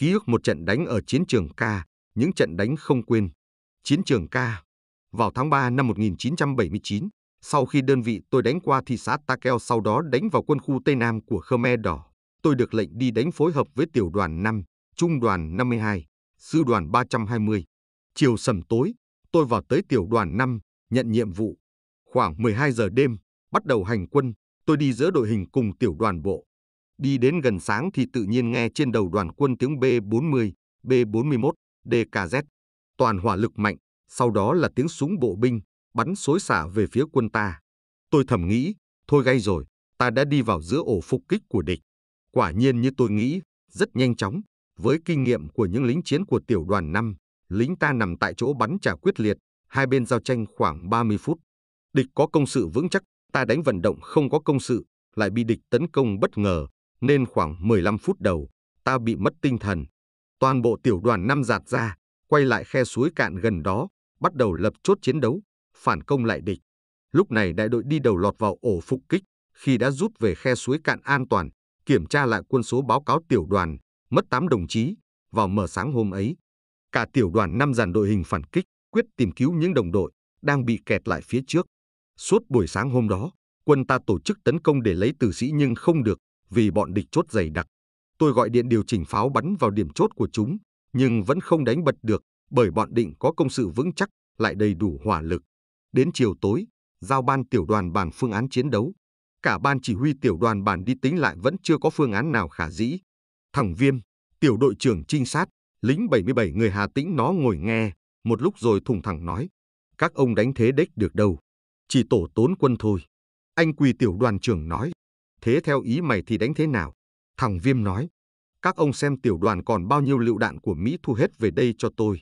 Ký ức một trận đánh ở chiến trường K, những trận đánh không quên. Chiến trường K. Vào tháng 3 năm 1979, sau khi đơn vị tôi đánh qua thị xã Takeo sau đó đánh vào quân khu Tây Nam của Khmer Đỏ, tôi được lệnh đi đánh phối hợp với tiểu đoàn 5, trung đoàn 52, sư đoàn 320. Chiều sầm tối, tôi vào tới tiểu đoàn 5, nhận nhiệm vụ. Khoảng 12 giờ đêm, bắt đầu hành quân, tôi đi giữa đội hình cùng tiểu đoàn bộ. Đi đến gần sáng thì tự nhiên nghe trên đầu đoàn quân tiếng B-40, B-41, DKZ. Toàn hỏa lực mạnh, sau đó là tiếng súng bộ binh, bắn xối xả về phía quân ta. Tôi thầm nghĩ, thôi gay rồi, ta đã đi vào giữa ổ phục kích của địch. Quả nhiên như tôi nghĩ, rất nhanh chóng, với kinh nghiệm của những lính chiến của tiểu đoàn 5, lính ta nằm tại chỗ bắn trả quyết liệt, hai bên giao tranh khoảng 30 phút. Địch có công sự vững chắc, ta đánh vận động không có công sự, lại bị địch tấn công bất ngờ, nên khoảng 15 phút đầu, ta bị mất tinh thần. Toàn bộ tiểu đoàn năm giạt ra, quay lại khe suối cạn gần đó, bắt đầu lập chốt chiến đấu, phản công lại địch. Lúc này đại đội đi đầu lọt vào ổ phục kích, khi đã rút về khe suối cạn an toàn, kiểm tra lại quân số báo cáo tiểu đoàn, mất 8 đồng chí, vào mở sáng hôm ấy. Cả tiểu đoàn năm dàn đội hình phản kích, quyết tìm cứu những đồng đội đang bị kẹt lại phía trước. Suốt buổi sáng hôm đó, quân ta tổ chức tấn công để lấy tử sĩ nhưng không được, vì bọn địch chốt dày đặc, tôi gọi điện điều chỉnh pháo bắn vào điểm chốt của chúng, nhưng vẫn không đánh bật được bởi bọn định có công sự vững chắc, lại đầy đủ hỏa lực. Đến chiều tối, giao ban tiểu đoàn bàn phương án chiến đấu. Cả ban chỉ huy tiểu đoàn bàn đi tính lại vẫn chưa có phương án nào khả dĩ. Thằng Viêm, tiểu đội trưởng trinh sát, lính 77 người Hà Tĩnh nó ngồi nghe, một lúc rồi thùng thẳng nói. Các ông đánh thế đếch được đâu, chỉ tổ tốn quân thôi. Anh quỳ tiểu đoàn trưởng nói thế theo ý mày thì đánh thế nào? Thằng Viêm nói, các ông xem tiểu đoàn còn bao nhiêu lựu đạn của Mỹ thu hết về đây cho tôi.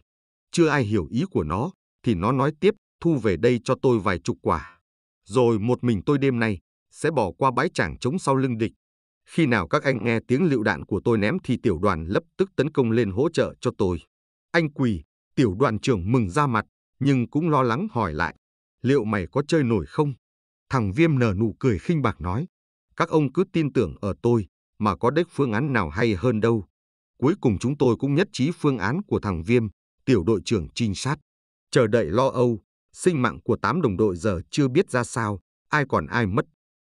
Chưa ai hiểu ý của nó, thì nó nói tiếp, thu về đây cho tôi vài chục quả. Rồi một mình tôi đêm nay, sẽ bỏ qua bãi chảng chống sau lưng địch. Khi nào các anh nghe tiếng lựu đạn của tôi ném thì tiểu đoàn lập tức tấn công lên hỗ trợ cho tôi. Anh Quỳ, tiểu đoàn trưởng mừng ra mặt, nhưng cũng lo lắng hỏi lại, liệu mày có chơi nổi không? Thằng Viêm nở nụ cười khinh bạc nói, các ông cứ tin tưởng ở tôi, mà có đếch phương án nào hay hơn đâu. Cuối cùng chúng tôi cũng nhất trí phương án của thằng Viêm, tiểu đội trưởng trinh sát. Chờ đợi lo âu, sinh mạng của tám đồng đội giờ chưa biết ra sao, ai còn ai mất.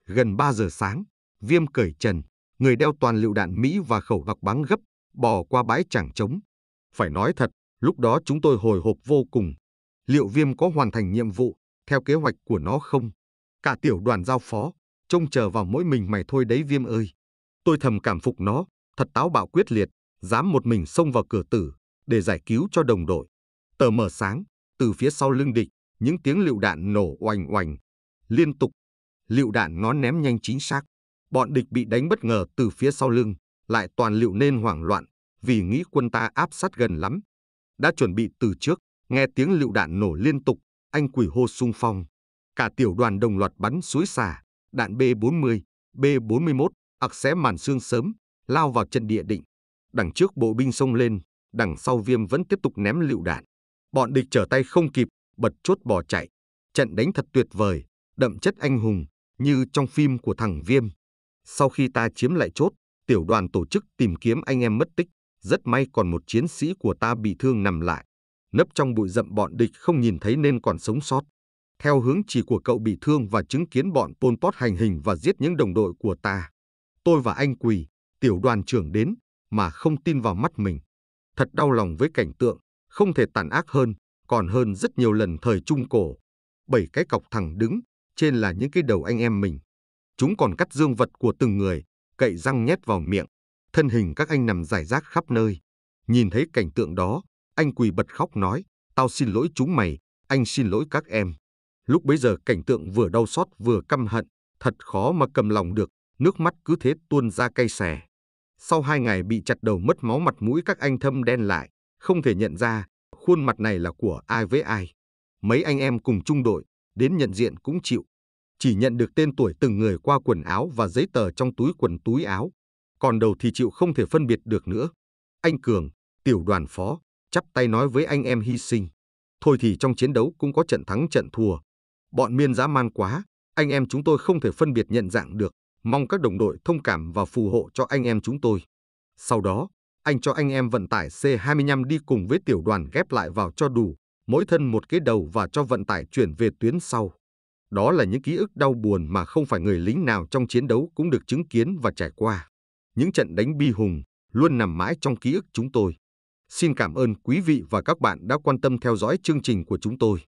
Gần 3 giờ sáng, Viêm cởi trần, người đeo toàn lựu đạn Mỹ và khẩu gọc bắn gấp, bò qua bãi chẳng trống. Phải nói thật, lúc đó chúng tôi hồi hộp vô cùng. Liệu Viêm có hoàn thành nhiệm vụ theo kế hoạch của nó không? Cả tiểu đoàn giao phó, trông chờ vào mỗi mình mày thôi đấy Viêm ơi. Tôi thầm cảm phục nó, thật táo bạo quyết liệt, dám một mình xông vào cửa tử để giải cứu cho đồng đội. Tờ mở sáng, từ phía sau lưng địch, những tiếng lựu đạn nổ oành oành, liên tục. Lựu đạn nó ném nhanh chính xác. Bọn địch bị đánh bất ngờ từ phía sau lưng, lại toàn lựu nên hoảng loạn, vì nghĩ quân ta áp sát gần lắm. Đã chuẩn bị từ trước, nghe tiếng lựu đạn nổ liên tục, anh quỷ hô sung phong. Cả tiểu đoàn đồng loạt bắn suối xả, đạn B-40, B-41 ặc xé màn xương sớm, lao vào trận địa định. Đằng trước bộ binh xông lên, đằng sau viêm vẫn tiếp tục ném lựu đạn. Bọn địch trở tay không kịp, bật chốt bỏ chạy. Trận đánh thật tuyệt vời, đậm chất anh hùng, như trong phim của thằng Viêm. Sau khi ta chiếm lại chốt, tiểu đoàn tổ chức tìm kiếm anh em mất tích. Rất may còn một chiến sĩ của ta bị thương nằm lại. Nấp trong bụi rậm bọn địch không nhìn thấy nên còn sống sót theo hướng chỉ của cậu bị thương và chứng kiến bọn Pol Pot hành hình và giết những đồng đội của ta. Tôi và anh Quỳ, tiểu đoàn trưởng đến, mà không tin vào mắt mình. Thật đau lòng với cảnh tượng, không thể tàn ác hơn, còn hơn rất nhiều lần thời Trung Cổ. Bảy cái cọc thẳng đứng, trên là những cái đầu anh em mình. Chúng còn cắt dương vật của từng người, cậy răng nhét vào miệng. Thân hình các anh nằm rải rác khắp nơi. Nhìn thấy cảnh tượng đó, anh Quỳ bật khóc nói, tao xin lỗi chúng mày, anh xin lỗi các em. Lúc bấy giờ cảnh tượng vừa đau xót vừa căm hận, thật khó mà cầm lòng được, nước mắt cứ thế tuôn ra cay xè. Sau hai ngày bị chặt đầu mất máu mặt mũi các anh thâm đen lại, không thể nhận ra khuôn mặt này là của ai với ai. Mấy anh em cùng trung đội, đến nhận diện cũng chịu. Chỉ nhận được tên tuổi từng người qua quần áo và giấy tờ trong túi quần túi áo. Còn đầu thì chịu không thể phân biệt được nữa. Anh Cường, tiểu đoàn phó, chắp tay nói với anh em hy sinh. Thôi thì trong chiến đấu cũng có trận thắng trận thua, Bọn miên dã man quá, anh em chúng tôi không thể phân biệt nhận dạng được, mong các đồng đội thông cảm và phù hộ cho anh em chúng tôi. Sau đó, anh cho anh em vận tải C25 đi cùng với tiểu đoàn ghép lại vào cho đủ, mỗi thân một cái đầu và cho vận tải chuyển về tuyến sau. Đó là những ký ức đau buồn mà không phải người lính nào trong chiến đấu cũng được chứng kiến và trải qua. Những trận đánh bi hùng luôn nằm mãi trong ký ức chúng tôi. Xin cảm ơn quý vị và các bạn đã quan tâm theo dõi chương trình của chúng tôi.